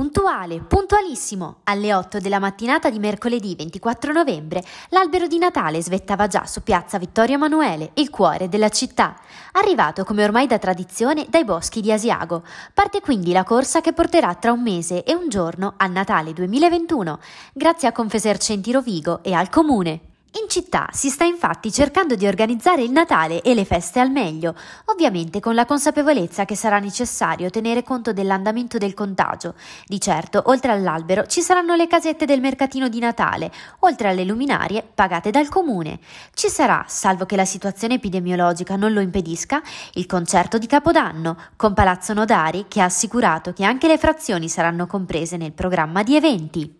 puntuale, puntualissimo. Alle 8 della mattinata di mercoledì 24 novembre l'albero di Natale svettava già su piazza Vittorio Emanuele, il cuore della città, arrivato come ormai da tradizione dai boschi di Asiago. Parte quindi la corsa che porterà tra un mese e un giorno al Natale 2021, grazie a Confesercenti Rovigo e al Comune. In città si sta infatti cercando di organizzare il Natale e le feste al meglio, ovviamente con la consapevolezza che sarà necessario tenere conto dell'andamento del contagio. Di certo, oltre all'albero ci saranno le casette del mercatino di Natale, oltre alle luminarie pagate dal comune. Ci sarà, salvo che la situazione epidemiologica non lo impedisca, il concerto di Capodanno con Palazzo Nodari che ha assicurato che anche le frazioni saranno comprese nel programma di eventi.